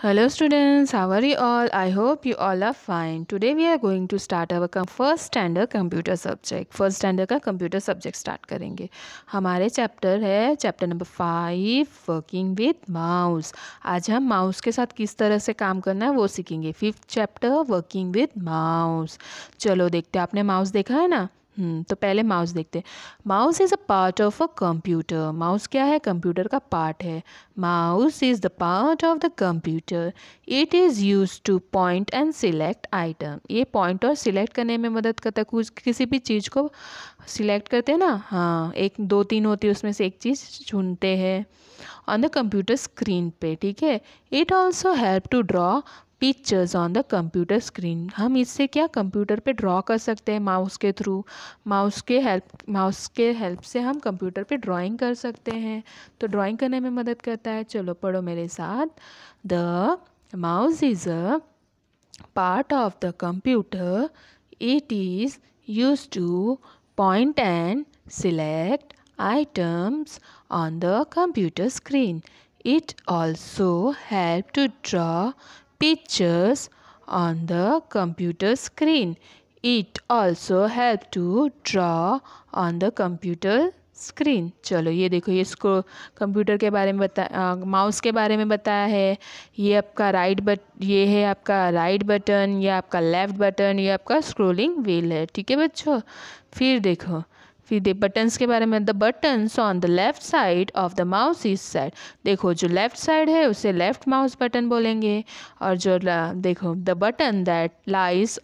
Hello students, how are you all? I hope you all are fine. Today we are going to start our first standard computer subject. First standard का computer subject start करेंगे हमारे chapter है chapter number five working with mouse. आज हम mouse के साथ किस तरह से काम करना है वो सीखेंगे Fifth chapter working with mouse. चलो देखते हैं आपने mouse देखा है ना हम्म, तो पहले माउस देखते हैं mouse is a part of a computer mouse क्या है कंप्यूटर का पार्ट है mouse is the part of the computer it is use to point and select item ये पॉइंट और सिलेक्ट करने में मदद करता है कुछ किसी भी चीज़ को सिलेक्ट करते हैं ना हाँ एक दो तीन होती है उसमें से एक चीज़ चुनते हैं ऑन द कंप्यूटर स्क्रीन पे ठीक है it also help to draw pictures on the computer screen हम इससे क्या कंप्यूटर पे ड्रॉ कर सकते हैं माउस के थ्रू माउस के हेल्प माउस के हेल्प से हम कंप्यूटर पे ड्राइंग कर सकते हैं तो ड्राइंग करने में मदद करता है चलो पढ़ो मेरे साथ the mouse is a part of the computer it is use to point and select items on the computer screen it also help to draw pictures on the computer screen. It also help to draw on the computer screen चलो ये देखो ये इसको computer के बारे में बता mouse के बारे में बताया है ये आपका राइट बट ये है आपका राइट बटन ये आपका लेफ्ट बटन ये आपका स्क्रोलिंग व्हील है ठीक है बच्चों फिर देखो फिर दे बटन्स के बारे में the buttons on the left side of the mouse is side देखो जो लेफ्ट साइड है उसे लेफ्ट माउस बटन बोलेंगे और जो देखो the button that lies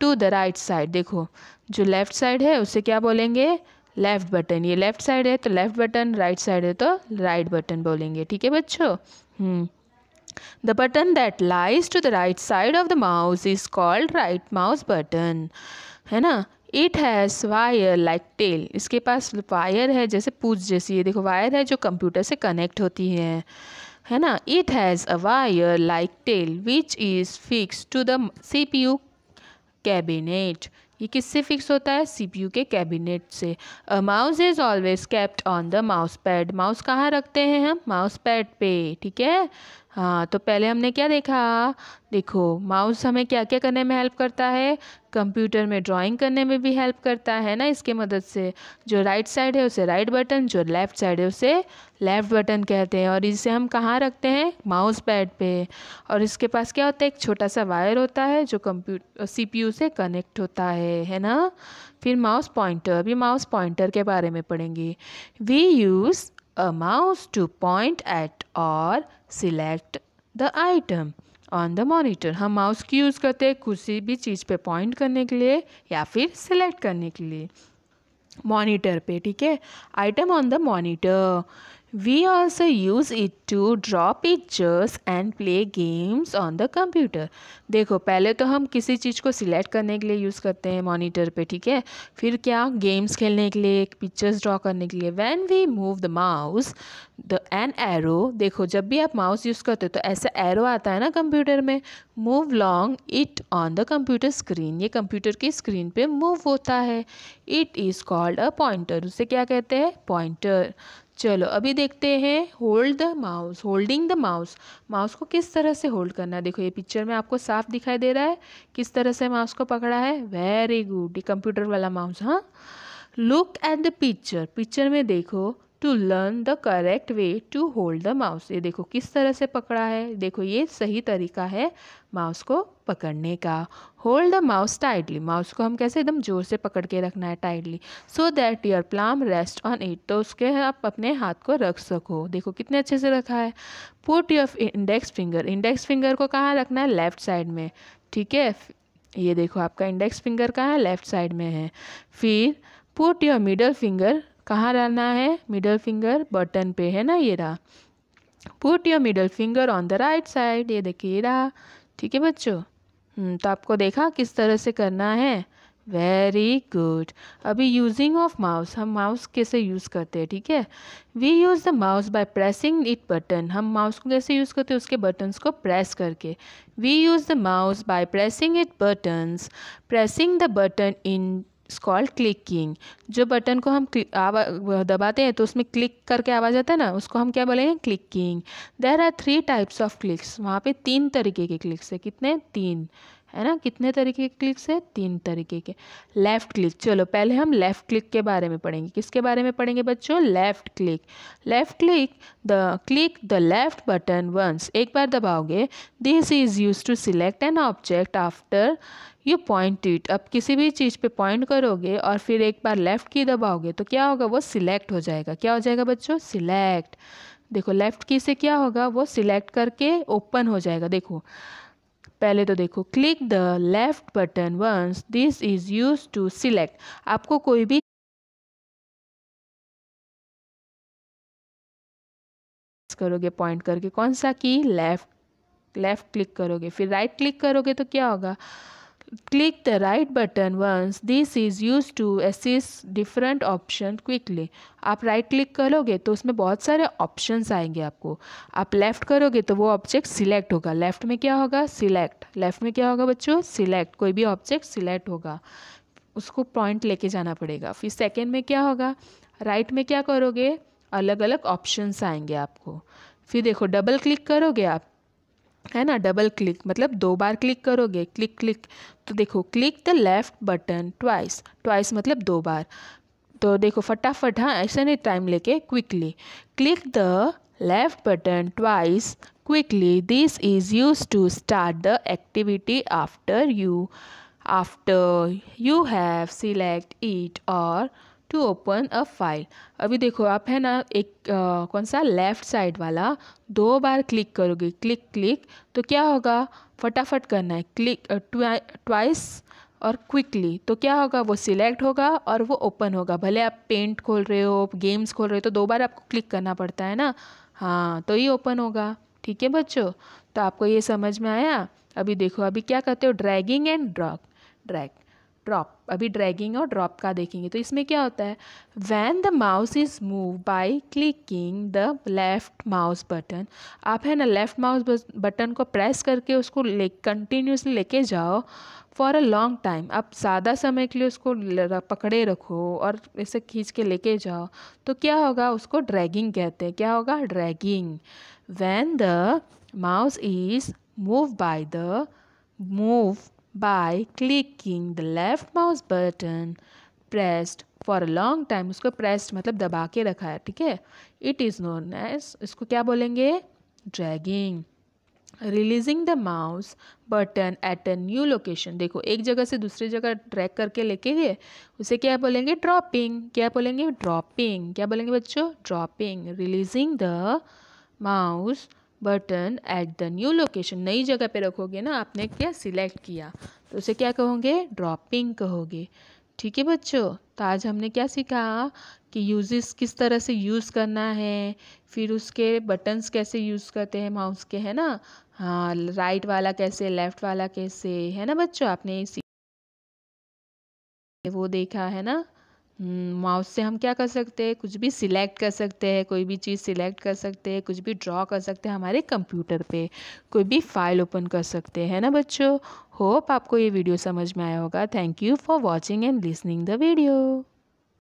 to the right side देखो जो लेफ्ट साइड है उसे क्या बोलेंगे लेफ्ट बटन ये लेफ्ट साइड है तो लेफ्ट बटन राइट साइड है तो राइट बटन बोलेंगे ठीक है बच्चों the button that lies to the right side of the mouse is called right mouse button है ना it has wire like tail इसके पास वायर है जैसे पूछ जैसी ये देखो वायर है जो कंप्यूटर से कनेक्ट होती है है ना it has a wire like tail which is fix to the C P U cabinet ये किससे फिक्स होता है सी पी यू के कैबिनेट से mouse is always kept on the mouse pad mouse कहाँ रखते हैं हम माउस पैड पे ठीक है हाँ तो पहले हमने क्या देखा देखो माउस हमें क्या क्या करने में हेल्प करता है कंप्यूटर में ड्राइंग करने में भी हेल्प करता है ना इसके मदद से जो राइट साइड है उसे राइट बटन जो लेफ़्ट साइड है उसे लेफ़्ट बटन कहते हैं और इसे हम कहाँ रखते हैं माउस पैड पे और इसके पास क्या होता है एक छोटा सा वायर होता है जो कंप्यूटर सीपीयू से कनेक्ट होता है है ना फिर माउस पॉइंटर अभी माउस पॉइंटर के बारे में पढ़ेंगे we use a mouse to point at और select the item on the monitor हम माउस की यूज़ करते हैं किसी भी चीज़ पे पॉइंट करने के लिए या फिर सिलेक्ट करने के लिए मॉनिटर पे ठीक है item on the monitor We also use it to draw pictures and play games on the computer. देखो पहले तो हम किसी चीज़ को सिलेक्ट करने के लिए यूज़ करते हैं मॉनिटर पे ठीक है फिर क्या गेम्स खेलने के लिए पिक्चर्स ड्रॉ करने के लिए when we move the mouse the an arrow देखो जब भी आप माउस यूज़ करते हो तो ऐसा एरो आता है ना कंप्यूटर में move long it on the computer screen ये कंप्यूटर की स्क्रीन पे मूव होता है it is called a pointer उसे क्या कहते हैं पॉइंटर चलो अभी देखते हैं hold the mouse holding the mouse mouse को किस तरह से होल्ड करना है देखो ये पिक्चर में आपको साफ दिखाई दे रहा है किस तरह से माउस को पकड़ा है वेरी गुड ये कंप्यूटर वाला माउस हाँ look at the picture picture में देखो to learn the correct way to hold the mouse ये देखो किस तरह से पकड़ा है देखो ये सही तरीका है माउस को पकड़ने का hold the mouse tightly mouse को हम कैसे एकदम जोर से पकड़ के रखना है tightly so that your palm rest on it तो उसके आप अपने हाथ को रख सको देखो कितने अच्छे से रखा है put your index finger index finger को कहाँ रखना है लेफ्ट साइड में ठीक है ये देखो आपका इंडेक्स फिंगर कहाँ है लेफ्ट साइड में है फिर पुट योर मिडल फिंगर कहाँ रहना है मिडल फिंगर बटन पे है ना ये रहा put your middle finger on the right side ये देखिए ये रहा ठीक है बच्चों हम्म, तो आपको देखा किस तरह से करना है वेरी गुड अभी यूजिंग ऑफ माउस हम माउस कैसे यूज़ करते हैं ठीक है we use the mouse by pressing it button हम माउस को कैसे यूज़ करते हैं उसके बटन्स को प्रेस करके we use the mouse by pressing it buttons pressing the button in it's called clicking जो बटन को हम दबाते हैं तो उसमें क्लिक करके आवाज़ आता है ना उसको हम क्या बोलेंगे clicking there are three types of clicks वहाँ पे तीन तरीके के क्लिक्स है कितने तीन है ना कितने तरीके के क्लिक्स है तीन तरीके के लेफ़्ट क्लिक चलो पहले हम लेफ़्ट क्लिक के बारे में पढ़ेंगे किसके बारे में पढ़ेंगे बच्चों left click left click the click the left button once एक बार दबाओगे this is use to select an object after you point it अब किसी भी चीज़ पे पॉइंट करोगे और फिर एक बार लेफ़्ट की दबाओगे तो क्या होगा वो सिलेक्ट हो जाएगा क्या हो जाएगा बच्चों सिलेक्ट देखो लेफ़्ट की से क्या होगा वो सिलेक्ट करके ओपन हो जाएगा देखो पहले तो देखो click the left button once this is use to select आपको कोई भी करोगे पॉइंट करके कौन सा की लेफ़्ट लेफ़्ट क्लिक करोगे फिर राइट right क्लिक करोगे तो क्या होगा Click the right button once. This is used to assist different option quickly. आप राइट right क्लिक करोगे तो उसमें बहुत सारे ऑप्शंस आएंगे आपको आप लेफ़्ट करोगे तो वो ऑब्जेक्ट सिलेक्ट होगा लेफ़्ट में क्या होगा सिलेक्ट लेफ़्ट में क्या होगा बच्चों सिलेक्ट कोई भी ऑब्जेक्ट सिलेक्ट होगा उसको पॉइंट लेके जाना पड़ेगा फिर सेकेंड में क्या होगा राइट right में क्या करोगे अलग अलग ऑप्शंस आएंगे आपको फिर देखो डबल क्लिक करोगे आप है ना डबल क्लिक मतलब दो बार क्लिक करोगे क्लिक क्लिक तो देखो click the left button twice twice मतलब दो बार तो देखो फटाफट हाँ ऐसे नहीं टाइम लेके quickly click the left button twice quickly this is use to start the activity after you after you have select it और टू ओपन अ फाइल अभी देखो आप है ना एक आ, कौन सा लेफ़्ट साइड वाला दो बार क्लिक करोगे क्लिक क्लिक तो क्या होगा फटाफट करना है क्लिक ट्वाइस और क्विकली तो क्या होगा वो सिलेक्ट होगा और वो ओपन होगा भले आप पेंट खोल रहे हो गेम्स खोल रहे हो तो दो बार आपको क्लिक करना पड़ता है ना हाँ तो ये ओपन होगा ठीक है बच्चों तो आपको ये समझ में आया अभी देखो अभी क्या करते हो dragging and drop drag drop अभी ड्रैगिंग और ड्रॉप का देखेंगे तो इसमें क्या होता है when the mouse is move by clicking the left mouse button आप है ना लेफ्ट माउस बटन को प्रेस करके उसको ले कंटिन्यूसली लेके जाओ फॉर अ लॉन्ग टाइम आप ज़्यादा समय के लिए उसको पकड़े रखो और इसे खींच के लेके जाओ तो क्या होगा उसको ड्रैगिंग कहते हैं क्या होगा dragging when the mouse is move by the move by clicking the left mouse button pressed for a long time उसको pressed मतलब दबा के रखा है ठीक है it is known as इसको क्या बोलेंगे dragging releasing the mouse button at a new location देखो एक जगह से दूसरी जगह ड्रैग करके लेके गए उसे क्या बोलेंगे ड्रॉपिंग क्या बोलेंगे ड्रॉपिंग क्या बोलेंगे बच्चों dropping releasing the mouse button at the new location नई जगह पे रखोगे ना आपने क्या सिलेक्ट किया तो उसे क्या कहोगे ड्रॉपिंग कहोगे ठीक है बच्चों तो आज हमने क्या सीखा कि यूजेस किस तरह से यूज़ करना है फिर उसके बटन्स कैसे यूज़ करते हैं माउस के है ना हाँ राइट वाला कैसे लेफ़्ट वाला कैसे है ना बच्चों आपने वो देखा है ना माउस हम्म, से हम क्या कर सकते हैं कुछ भी सिलेक्ट कर सकते हैं कोई भी चीज़ सिलेक्ट कर सकते हैं कुछ भी ड्रॉ कर सकते हैं हमारे कंप्यूटर पे कोई भी फाइल ओपन कर सकते हैं ना बच्चों होप आपको ये वीडियो समझ में आया होगा thank you for watching and listening the video